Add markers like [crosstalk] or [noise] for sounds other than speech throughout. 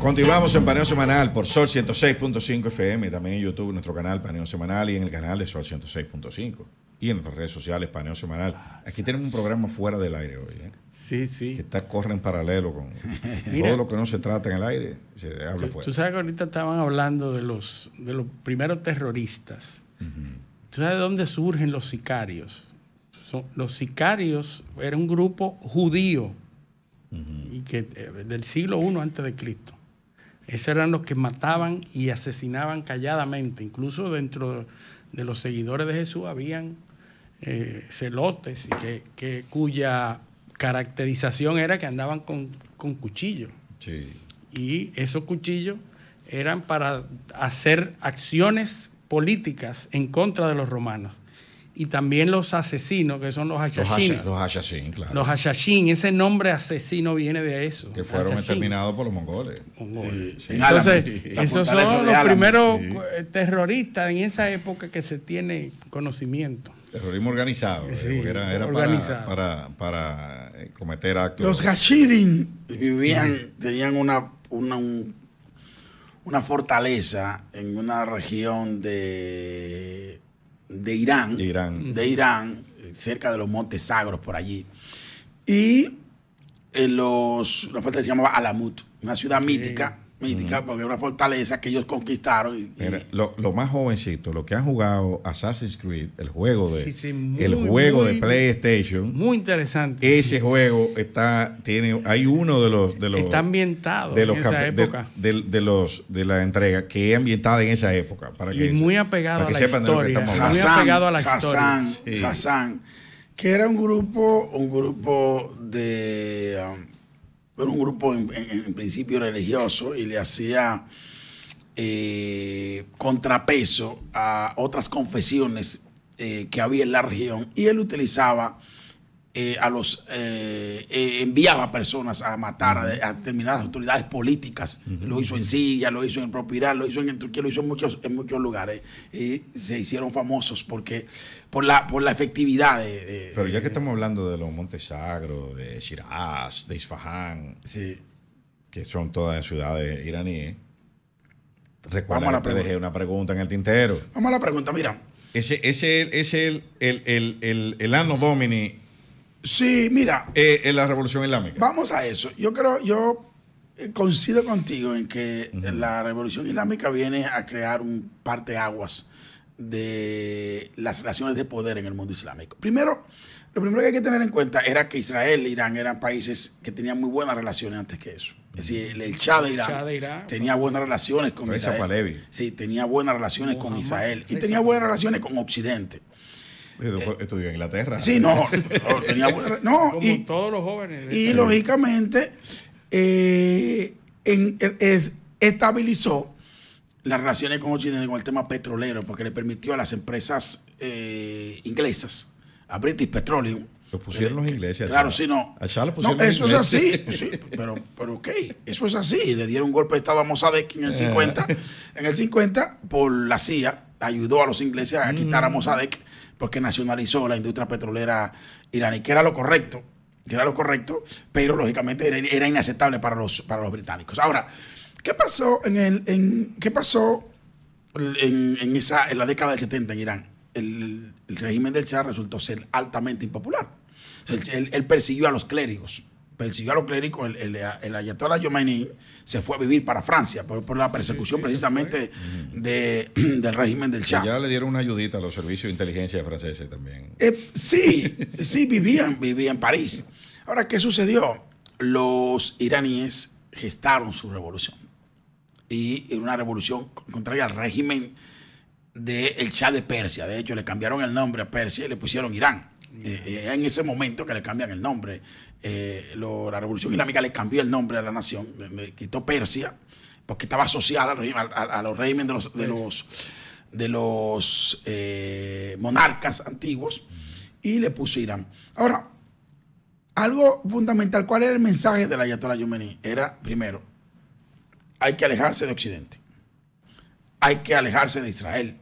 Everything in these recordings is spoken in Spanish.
Continuamos en Paneo Semanal por Sol 106.5 FM, también en YouTube, nuestro canal Paneo Semanal y en el canal de Sol 106.5 y en nuestras redes sociales Paneo Semanal. Aquí tenemos un programa fuera del aire hoy. ¿eh? Sí, sí. Que está, corre en paralelo con [laughs] todo lo que no se trata en el aire, se habla tú, fuera. Tú sabes que ahorita estaban hablando de los, los primeros terroristas. ¿Tú sabes de dónde surgen los sicarios? los sicarios era un grupo judío y que, eh, del siglo I antes de Cristo esos eran los que mataban y asesinaban calladamente. Incluso dentro de los seguidores de Jesús habían eh, celotes que, cuya caracterización era que andaban con, con cuchillos. Y esos cuchillos eran para hacer acciones políticas en contra de los romanos y también los asesinos, que son los hashashin. Los hashashin, claro. Los hashashin, ese nombre asesino viene de eso. Que fueron exterminados por los mongoles. Entonces, esos son los primeros eh, terroristas en esa época que se tiene conocimiento. Terrorismo organizado. Eh, era, era Para, para, eh, cometer actos. Los hashidin vivían, tenían una, una, una fortaleza en una región de de Irán, de Irán, cerca de los Montes Sagros por allí. Y en eh, los, una se llamaba Alamut, una ciudad mítica mítica, porque una fortaleza que ellos conquistaron. Lo, más jovencito, lo que han jugado Assassin's Creed, el juego de el juego de PlayStation. Muy interesante. Ese juego está, tiene, hay uno de los, de los está ambientado de los De, los de la entrega que es ambientada en esa época. Para que, y muy apegado a la sepan historia. De lo que muy apegado a la historia. Hassan, que era un grupo, un grupo de um, era un grupo en, principio religioso y le hacía eh, contrapeso a otras confesiones eh, que había en la región y él utilizaba eh, a los eh, eh, enviaba personas a matar a, determinadas autoridades políticas. Lo hizo en Siria, lo hizo en el propio Irán, lo hizo en Turquía, lo hizo en muchos, en muchos lugares. Y se hicieron famosos porque por la, por la efectividad de, Pero ya que estamos hablando de los Montes de Shiraz, de Isfahan, sí. que son todas ciudades iraníes, recuerda que dejé una pregunta en el tintero. Vamos a la pregunta, mira. Ese es el, ese el, el, el, el Domini Sí, mira. Eh, en la Revolución Islámica. Vamos a eso. Yo creo, yo eh, coincido contigo en que la Revolución Islámica viene a crear un parteaguas de las relaciones de poder en el mundo islámico. Primero, lo primero que hay que tener en cuenta era que Israel e Irán eran países que tenían muy buenas relaciones antes que eso. Es decir, el Chad de Irán, tenía buenas relaciones con Israel. Sí, tenía buenas relaciones con Israel y tenía buenas relaciones con Occidente. Eh, estudió en Inglaterra. Sí, no. no, y, todos los jóvenes. Y este lógicamente eh, er, estabilizó las relaciones con Occidente con el tema petrolero, porque le permitió a las empresas eh, inglesas, a British Petroleum, lo pusieron los ingleses. Claro, sí, no. eso es así. Pues pero, pero eso es así. Le dieron un golpe de estado a Mossadegh en el 50. en el 50, por la CIA, ayudó a los ingleses a quitar a mm. Mossadegh porque nacionalizó la industria petrolera iraní, que era lo correcto, era lo correcto, pero lógicamente era, inaceptable para los, para los británicos. Ahora, ¿qué pasó en ¿qué pasó en, esa, en la década del 70 en Irán? El, régimen del Shah resultó ser altamente impopular. él persiguió a los clérigos el a los el, el, Ayatollah se fue a vivir para Francia por, la persecución precisamente de, [clears throat] del régimen del Shah. Ya le dieron una ayudita a los servicios de inteligencia franceses también. Eh, sí, sí, vivían, vivían en París. Ahora, ¿qué sucedió? Los iraníes gestaron su revolución. Y una revolución contraria al régimen del el Shah de Persia. De hecho, le cambiaron el nombre a Persia y le pusieron Irán. Eh, eh, en ese momento que le cambian el nombre. Eh, la Revolución Islámica le cambió el nombre a la nación, quitó Persia, porque estaba asociada a, los regímenes de los, monarcas antiguos, y le puso Ahora, algo fundamental, ¿cuál era el mensaje de la Ayatollah Yumeni? Era, primero, hay que alejarse de Occidente, hay que alejarse de Israel,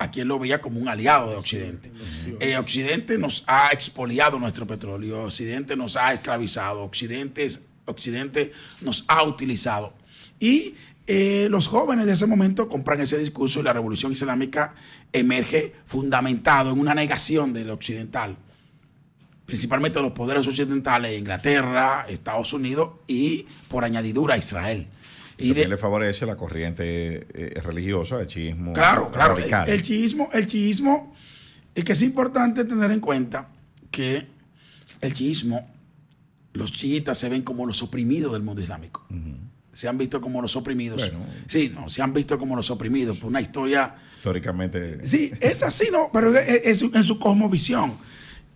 a quien lo veía como un aliado de Occidente. Eh, Occidente nos ha expoliado nuestro petróleo, Occidente nos ha esclavizado, Occidente, Occidente nos ha utilizado. Y eh, los jóvenes de ese momento compran ese discurso y la revolución islámica emerge fundamentado en una negación del occidental, principalmente de los poderes occidentales, Inglaterra, Estados Unidos y por añadidura Israel. Y le favorece la corriente eh, eh, religiosa, el chiismo. Claro, claro. El, chiismo, el chiismo, es que es importante tener en cuenta que el chiismo, los chiitas se ven como los oprimidos del mundo islámico. Se han visto como los oprimidos. sí, no, se han visto como los oprimidos. Por una historia. Históricamente. Sí, es así, ¿no? Pero es, en su cosmovisión.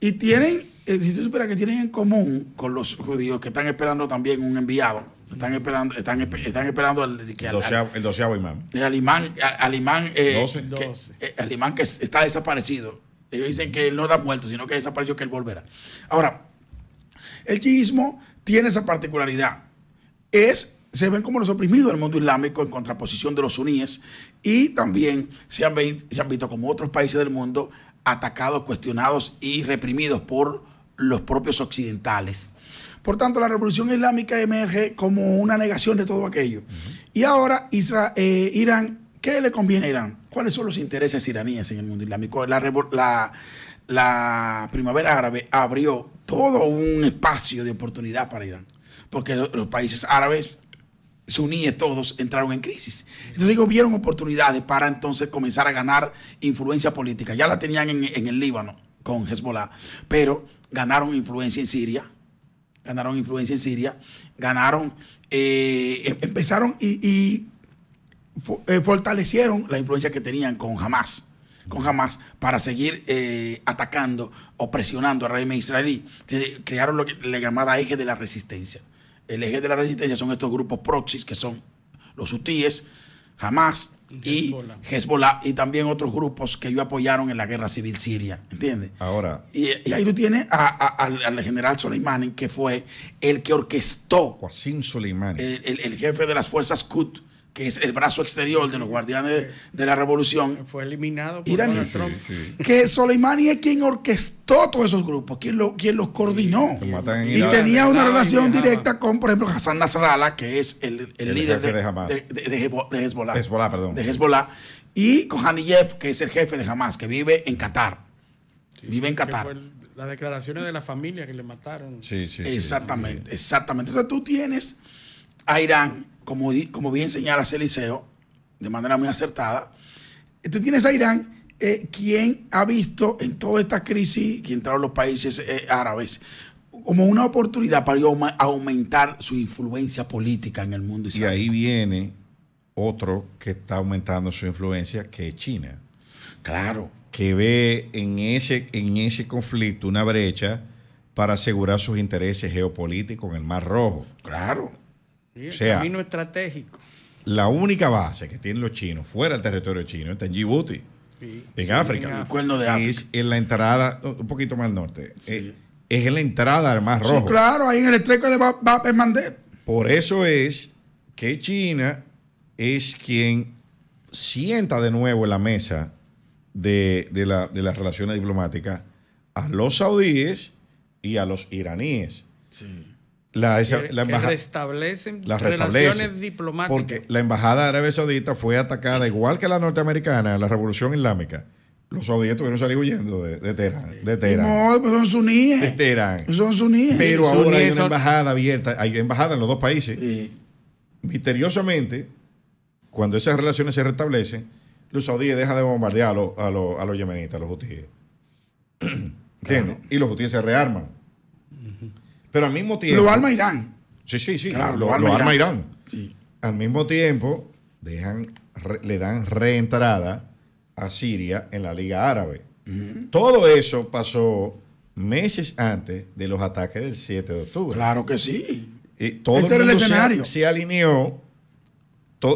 Y tienen, eh, si tú que tienen en común con los judíos que están esperando también un enviado Mm. Están esperando, están, están esperando al, el doceavo imán. el imán, Que, está desaparecido. Ellos dicen que él no está muerto, sino que desapareció, que él volverá. Ahora, el chiismo tiene esa particularidad. Es, se ven como los oprimidos del mundo islámico en contraposición de los suníes y también se han, se han visto como otros países del mundo atacados, cuestionados y reprimidos por los propios occidentales. Por tanto, la revolución islámica emerge como una negación de todo aquello. Y ahora eh, Irán, ¿qué le conviene a Irán? ¿Cuáles son los intereses iraníes en el mundo islámico? La, primavera árabe abrió todo un espacio de oportunidad para Irán, porque los, países árabes se unían todos entraron en crisis. Entonces digo vieron oportunidades para entonces comenzar a ganar influencia política. Ya la tenían en el Líbano, con Hezbollah, pero ganaron influencia en Siria, ganaron influencia en Siria, ganaron, eh, em, empezaron y, eh, fortalecieron la influencia que tenían con Hamas con Hamas para seguir eh, atacando o presionando al régimen israelí. crearon lo que le llamada eje de la resistencia. El eje de la resistencia son estos grupos proxies que son los hutíes, Hamas y Hezbollah. y también otros grupos que yo apoyaron en la guerra civil siria, ¿entiendes? Ahora. Y, ahí tú tienes al general Soleimani, que fue el que orquestó. El, jefe de las fuerzas Qut que es el brazo exterior de los guardianes de la revolución. Fue eliminado por Trump. Que Soleimani es quien orquestó todos esos grupos, quien, lo, los coordinó. y tenía una relación directa con, por ejemplo, Hassan Nasrallah, que es el, líder de, de, Hezbollah. perdón. De Y con Haniyev, que es el jefe de Hamas, que vive en Qatar. vive en Qatar. Las declaraciones de la familia que le mataron. Sí, sí. Exactamente, exactamente. Entonces tú tienes a Irán como, como bien señala Celiceo, de manera muy acertada, tú tienes a Irán eh, quien ha visto en toda esta crisis que entraron los países eh, árabes como una oportunidad para aumentar su influencia política en el mundo islámico. Y ahí viene otro que está aumentando su influencia, que es China. Claro. Que ve en ese, en ese conflicto una brecha para asegurar sus intereses geopolíticos en el Mar Rojo. Claro camino estratégico. La única base que tienen los chinos fuera del territorio chino está en Djibouti. en África. En el cuerno de África. Es en la entrada, un poquito más al norte. Eh, es, en la entrada del Mar Rojo. claro, ahí en el estrecho de Bab Mandeb. Por eso es que China es quien sienta de nuevo en la mesa de, de las relaciones diplomáticas a los saudíes y a los iraníes. Sí. La, restablecen relaciones diplomáticas. Porque la embajada árabe saudita fue atacada, igual que la norteamericana, en la revolución islámica. Los saudíes tuvieron que salir huyendo de, de Teherán. De Teherán. No, pues pues son suníes. Pero ahora hay una embajada abierta, hay embajada en los dos países. Misteriosamente, cuando esas relaciones se restablecen, los saudíes dejan de bombardear a, los, a a los yemenitas, los hutíes. [clears throat] ¿Entiendes? Y los hutíes se rearman. Pero al mismo tiempo. Lo arma Irán. Sí, sí, sí. Claro, lo, arma, Irán. Al mismo tiempo, dejan, le dan reentrada a Siria en la Liga Árabe. Todo eso pasó meses antes de los ataques del 7 de octubre. Claro que sí. Y todo Ese el escenario. Se, alineó,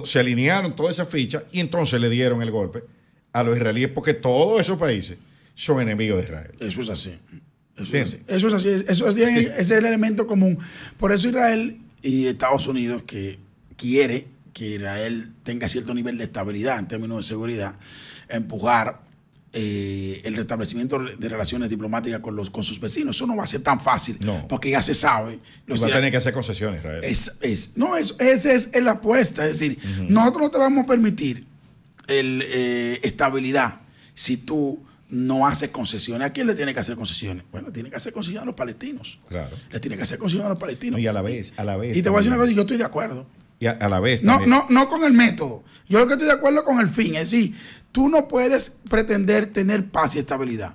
se alinearon todas esas fichas y entonces le dieron el golpe a los israelíes porque todos esos países son enemigos de Israel. Eso es así. Eso es, así. eso ese es el elemento común. Por eso Israel y Estados Unidos, que quiere que Israel tenga cierto nivel de estabilidad en términos de seguridad, empujar eh, el restablecimiento de relaciones diplomáticas con, los, con sus vecinos. Eso no va a ser tan fácil, porque ya se sabe. Y va a tener que hacer concesiones, Israel. Es, no, es, esa es la apuesta. Es decir, nosotros no te vamos a permitir el, eh, estabilidad si tú no hace concesiones. ¿A quién le tiene que hacer concesiones? Bueno, tiene que hacer concesiones a los palestinos. Claro. Le tiene que hacer concesiones a los palestinos. y a la vez, a la vez. Y te voy a decir una cosa, yo estoy de acuerdo. Y a, la vez. No, no, no con el método. Yo lo que estoy de acuerdo con el fin. Es decir, tú no puedes pretender tener paz y estabilidad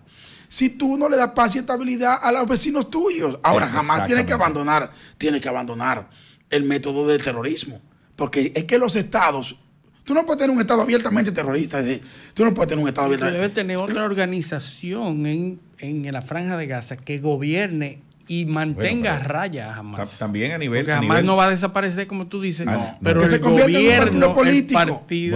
si tú no le das paz y estabilidad a los vecinos tuyos. Ahora eh, jamás tienes que abandonar, tienes que abandonar el método del terrorismo. Porque es que los estados Tú no puedes tener un Estado abiertamente terrorista, es tú no puedes tener un Estado abiertamente. Debe tener otra organización en, en la Franja de Gaza que gobierne y mantenga raya jamás. También a nivel. Porque jamás no va a desaparecer, como tú dices. Ah, no, pero que se convierta en un partido político.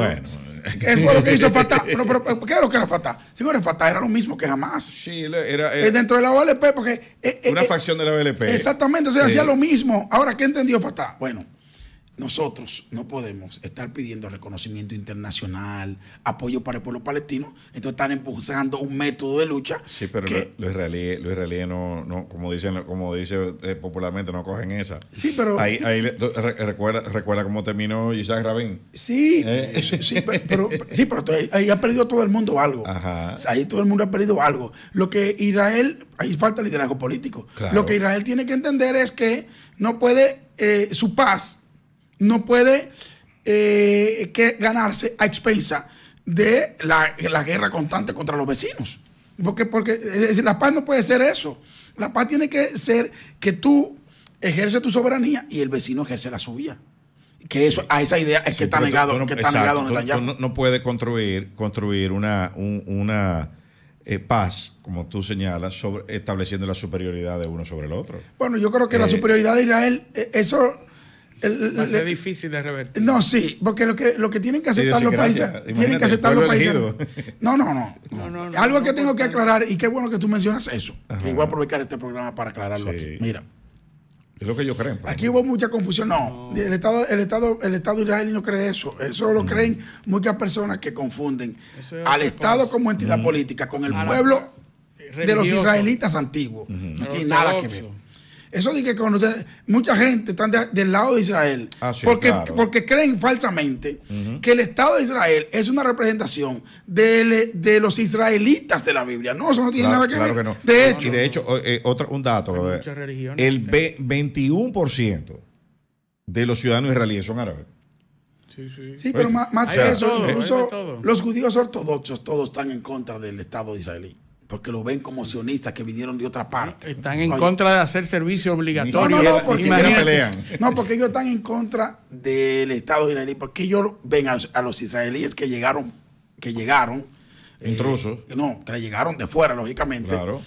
Bueno, [laughs] es lo que hizo Fatah. [laughs] Pero, ¿Qué era lo que era Fatah? Señores, Fatah era lo mismo que jamás. Sí, era. era eh, dentro de la OLP, porque. Eh, eh, una facción de la OLP. Exactamente, o sea, hacía lo mismo. Ahora, ¿qué entendió Fatah? Bueno nosotros no podemos estar pidiendo reconocimiento internacional, apoyo para el pueblo palestino, entonces están impulsando un método de lucha. Sí, pero que... los israelíes israelí no, no, como dicen, como dice eh, popularmente, no cogen esa. Sí, pero. Ahí, recuerda, recuerda cómo terminó Isaac Rabin. Sí, eh. sí, pero, sí, pero ahí ha perdido todo el mundo algo. Ajá. ahí todo el mundo ha perdido algo. Lo que Israel, ahí falta liderazgo político. Lo que Israel tiene que entender es que no puede, eh, su paz no puede eh, que ganarse a expensa de la, guerra constante contra los vecinos. Porque, porque la paz no puede ser eso. La paz tiene que ser que tú ejerces tu soberanía y el vecino ejerce la suya. Que eso, a esa idea es que está negado, no, está no, puede construir, construir una, una eh, paz, como tú señalas, sobre, estableciendo la superioridad de uno sobre el otro. Bueno, yo creo que la eh, superioridad de Israel, eso es difícil de revertir. No, sí, porque lo que, lo que tienen que aceptar los países. Tienen que aceptar los países. No no no, Algo que tengo que aclarar, y qué bueno que tú mencionas eso. Que voy a aprovechar este programa para aclararlo aquí. Mira. Es lo que ellos creen. Aquí hubo mucha confusión. No, el Estado, el Estado, el Estado israelí no cree eso. Eso lo mm. creen muchas personas que confunden al Estado como entidad mm. política con el pueblo de los israelitas antiguos. No tiene nada que ver. Eso dije que cuando mucha gente está del lado de Israel, ah, porque, porque creen falsamente que el Estado de Israel es una representación de, los israelitas de la Biblia. No, eso no tiene nada que ver. De hecho, y de hecho, eh, eh, un dato, eh, el 21% de los ciudadanos israelíes son árabes. Sí, sí. sí, pero más, que eso, incluso los judíos ortodoxos todos están en contra del Estado de israelí porque lo ven como sionistas que vinieron de otra parte. Están en contra de hacer servicio obligatorio. No, no, porque, no, porque ellos están en contra del Estado israelí, porque ellos ven a, los israelíes que llegaron, que llegaron. Eh, Intrusos. no, que llegaron de fuera, lógicamente. Claro.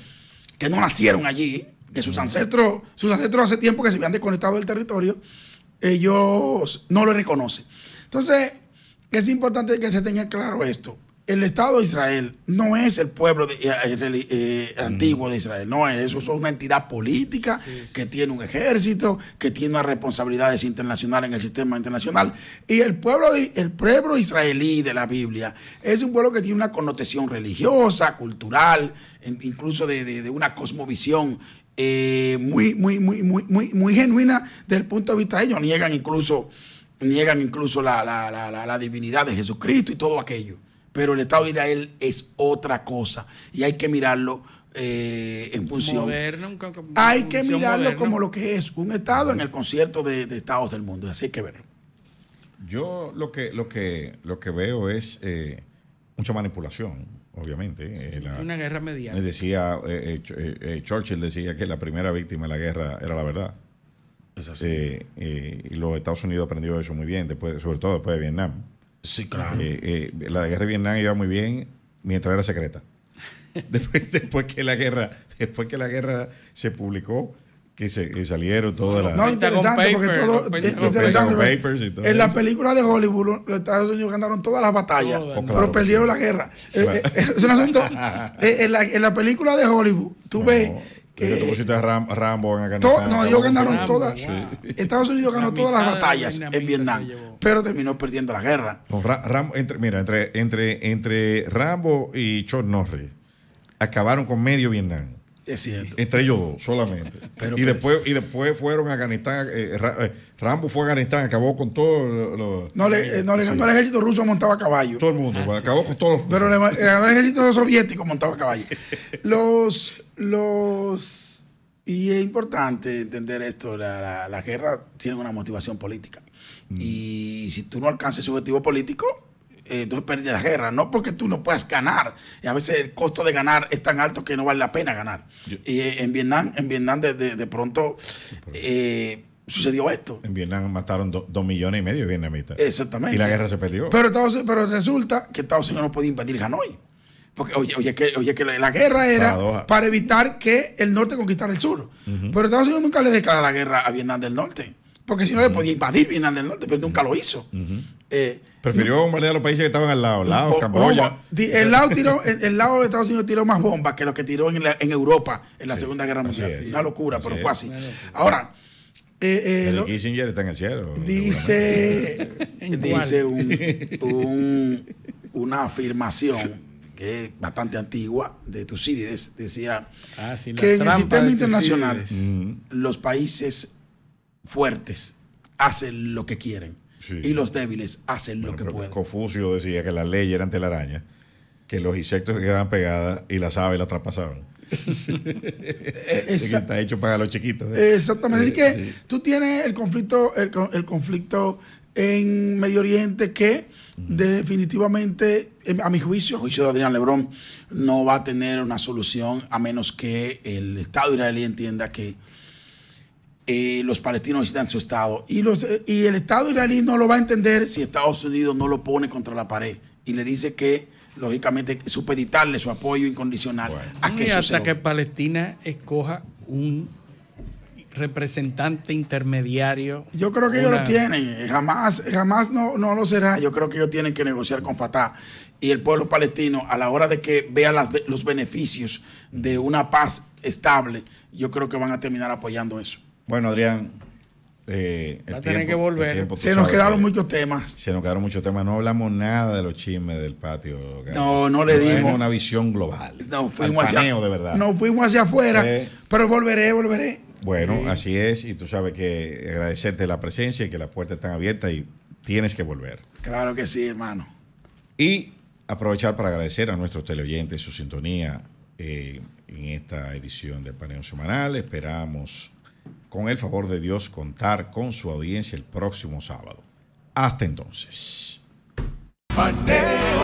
Que no nacieron allí, que sus ancestros, sus ancestros hace tiempo que se habían desconectado del territorio, ellos no lo reconocen. Entonces, es importante que se tenga claro esto el Estado de Israel no es el pueblo eh, eh, eh, mm. antiguo de Israel, no es eso, es una entidad política que tiene un ejército, que tiene unas responsabilidades internacionales en el sistema internacional. Y el pueblo, el pueblo israelí de la Biblia es un pueblo que tiene una connotación religiosa, cultural, incluso de, una cosmovisión muy, muy, muy, genuina desde el punto de vista de ellos. Niegan incluso, niegan incluso la divinidad de Jesucristo y todo aquello pero el Estado de Israel es otra cosa y hay que mirarlo eh, en función. hay que mirarlo como lo que es un Estado en el concierto de, Estados del mundo, así hay que verlo. Yo lo que, lo que, lo que veo es eh, mucha manipulación, obviamente. Eh, Una guerra mediática. Decía, eh, Churchill decía que la primera víctima de la guerra era la verdad. Es así. y los Estados Unidos aprendió eso muy bien, después, sobre todo después de Vietnam. Sí, eh, claro. Eh, la guerra de Vietnam iba muy bien mientras era secreta. [laughs] Después, después que la guerra, después que la guerra se publicó, que, se, salieron todas las. No, la... interesante, porque todo. en la película de Hollywood, los Estados Unidos ganaron todas las batallas, pues pero perdieron la guerra. Eh, [laughs] es un asunto. [laughs] en, la, en, película de Hollywood, tú ves eh, no, ellos ganaron todas. Estados Unidos ganó todas las batallas en Vietnam, pero terminó perdiendo la guerra. entre, mira, entre, entre, entre Rambo y Chuck Norris acabaron con medio Vietnam. Es cierto. Entre ellos dos solamente. [laughs] y, después, y después fueron a Afganistán. Eh, eh, Rambo fue a Afganistán, acabó con todos los. Eh, no, le, ganó el ejército ruso, montaba caballo. Todo el mundo, ah, pues, acabó con todos los. Pero el ejército soviético, montaba caballo. [laughs] Los. los y es importante entender esto, la, la, guerra tiene una motivación política. Mm. Y si tú no alcanzas su objetivo político, entonces eh, perder la guerra. No porque tú no puedas ganar. Y a veces el costo de ganar es tan alto que no vale la pena ganar. y eh, en Vietnam, en Vietnam de, pronto eh, sucedió esto. En Vietnam mataron dos millones y medio de vietnamitas. Exactamente. Y la guerra se perdió. Pero, Estados, pero resulta que Estados Unidos no podía invadir Hanoi. Porque, oye, que, la guerra era para evitar que el norte conquistara el sur. Pero Estados Unidos nunca le declaró la guerra a Vietnam del Norte. Porque si no le podía invadir Vietnam del Norte, pero nunca lo hizo. Eh, Prefirió bombardear a los países que estaban al lado, oh, oh, oh, El lado, tiró, el, el lado de Estados Unidos tiró más bombas que lo que tiró en, en Europa en la Segunda Guerra Mundial. Es, Una locura, pero fue así. Ahora, eh, eh Kissinger está en el cielo. Dice, [laughs] dice una afirmación que es bastante antigua de Tucídides. Decía ah, que en el sistema internacional los países fuertes hacen lo que quieren y los débiles hacen lo que pueden. Confucio decía que la ley era ante la araña, que los insectos quedaban pegadas y las aves la traspasaban. [laughs] está hecho para los chiquitos. ¿eh? Exactamente. Así que tú tienes el conflicto, el, conflicto en Medio Oriente que definitivamente, a mi juicio, el juicio de Adrián Lebrón, no va a tener una solución a menos que el Estado israelí entienda que eh, los palestinos necesitan su Estado. Y, los, y el Estado israelí no lo va a entender si Estados Unidos no lo pone contra la pared y le dice que, lógicamente, supeditarle su apoyo incondicional a que hasta que Palestina escoja un representante intermediario. Yo creo que ellos lo tienen, jamás, jamás no, no lo será. Yo creo que ellos tienen que negociar con Fatah y el pueblo palestino a la hora de que vea los beneficios de una paz estable. Yo creo que van a terminar apoyando eso. Bueno, Adrián. Eh, Va que volver. se nos quedaron muchos temas. Se nos quedaron muchos temas. No hablamos nada de los chismes del patio. No, no, le dimos. una visión global. No, fuimos hacia de verdad. No fuimos hacia afuera, eh, pero volveré, volveré. Bueno, así es. Y tú sabes que agradecerte la presencia y que las puertas están abiertas y tienes que volver. Claro que sí, hermano. Y aprovechar para agradecer a nuestros teleoyentes su sintonía eh, en esta edición del paneo semanal. Esperamos con el favor de Dios, contar con su audiencia el próximo sábado. Hasta entonces.